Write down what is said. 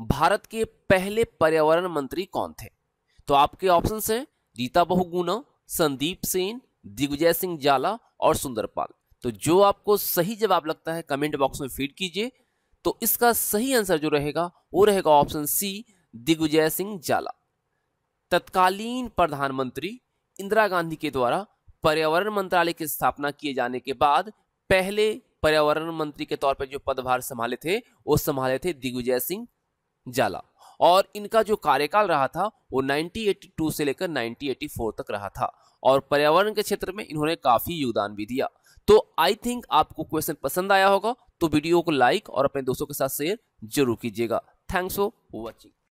भारत के पहले पर्यावरण मंत्री कौन थे तो आपके ऑप्शन है रीता बहुगुना संदीप सेन दिग्विजय सिंह जाला और सुंदरपाल तो जो आपको सही जवाब लगता है कमेंट बॉक्स में फीड कीजिए तो इसका सही आंसर जो रहेगा वो रहेगा ऑप्शन सी दिग्विजय सिंह जाला तत्कालीन प्रधानमंत्री इंदिरा गांधी के द्वारा पर्यावरण मंत्रालय की स्थापना किए जाने के बाद पहले पर्यावरण मंत्री के तौर पर जो पदभार संभाले थे वो संभाले थे दिग्विजय सिंह जाला और इनका जो कार्यकाल रहा था वो 1982 से लेकर 1984 तक रहा था और पर्यावरण के क्षेत्र में इन्होंने काफ़ी योगदान भी दिया तो आई थिंक आपको क्वेश्चन पसंद आया होगा तो वीडियो को लाइक और अपने दोस्तों के साथ शेयर जरूर कीजिएगा थैंक्स फॉर वॉचिंग